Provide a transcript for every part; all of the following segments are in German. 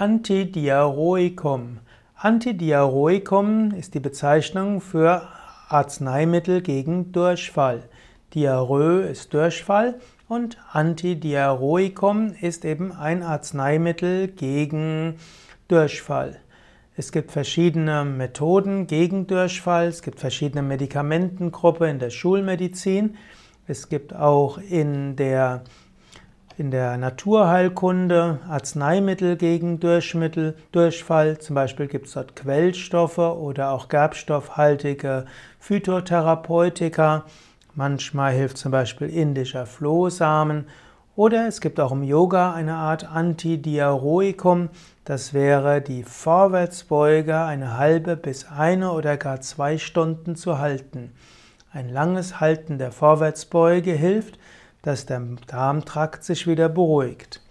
Antidiaroikum. Antidiaroikum ist die Bezeichnung für Arzneimittel gegen Durchfall. Diarrhoe ist Durchfall und Antidiaroikum ist eben ein Arzneimittel gegen Durchfall. Es gibt verschiedene Methoden gegen Durchfall, es gibt verschiedene Medikamentengruppen in der Schulmedizin, es gibt auch in der in der Naturheilkunde Arzneimittel gegen Durchmittel, Durchfall. Zum Beispiel gibt es dort Quellstoffe oder auch gerbstoffhaltige Phytotherapeutika. Manchmal hilft zum Beispiel indischer Flohsamen. Oder es gibt auch im Yoga eine Art Antidiaroikum. Das wäre die Vorwärtsbeuge eine halbe bis eine oder gar zwei Stunden zu halten. Ein langes Halten der Vorwärtsbeuge hilft, dass der Darmtrakt sich wieder beruhigt.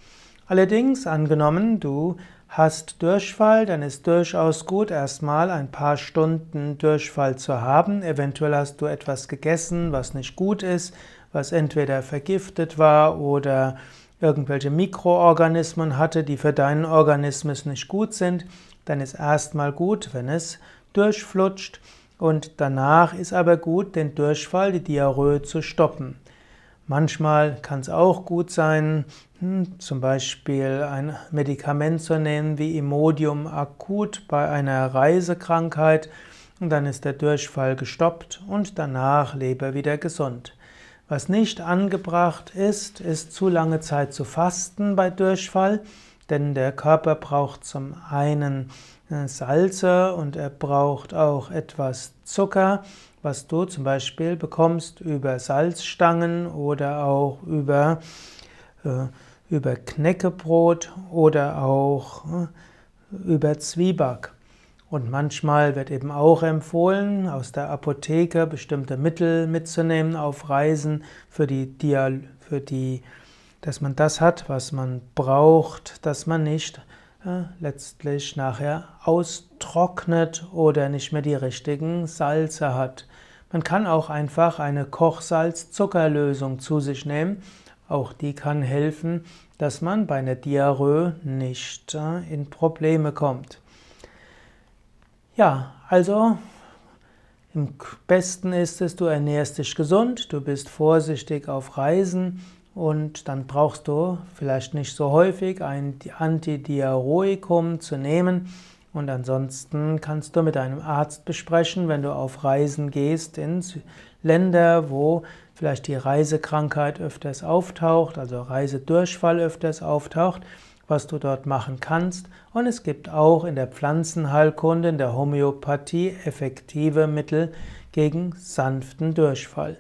Allerdings, angenommen, du hast Durchfall, dann ist durchaus gut, erstmal ein paar Stunden Durchfall zu haben. Eventuell hast du etwas gegessen, was nicht gut ist, was entweder vergiftet war oder irgendwelche Mikroorganismen hatte, die für deinen Organismus nicht gut sind. Dann ist erstmal gut, wenn es durchflutscht. Und danach ist aber gut, den Durchfall, die Diarrhoe zu stoppen. Manchmal kann es auch gut sein, hm, zum Beispiel ein Medikament zu nehmen wie Imodium akut bei einer Reisekrankheit und dann ist der Durchfall gestoppt und danach lebe wieder gesund. Was nicht angebracht ist, ist zu lange Zeit zu fasten bei Durchfall, denn der Körper braucht zum einen äh, Salze und er braucht auch etwas Zucker was du zum Beispiel bekommst über Salzstangen oder auch über, äh, über Knäckebrot oder auch äh, über Zwieback. Und manchmal wird eben auch empfohlen, aus der Apotheke bestimmte Mittel mitzunehmen auf Reisen, für die, Dial für die dass man das hat, was man braucht, dass man nicht letztlich nachher austrocknet oder nicht mehr die richtigen Salze hat. Man kann auch einfach eine Kochsalz-Zuckerlösung zu sich nehmen. Auch die kann helfen, dass man bei einer Diarrhoe nicht äh, in Probleme kommt. Ja, also am besten ist es, du ernährst dich gesund, du bist vorsichtig auf Reisen und dann brauchst du vielleicht nicht so häufig ein Antidiaroikum zu nehmen. Und ansonsten kannst du mit deinem Arzt besprechen, wenn du auf Reisen gehst in Länder, wo vielleicht die Reisekrankheit öfters auftaucht, also Reisedurchfall öfters auftaucht, was du dort machen kannst. Und es gibt auch in der Pflanzenheilkunde, in der Homöopathie effektive Mittel gegen sanften Durchfall.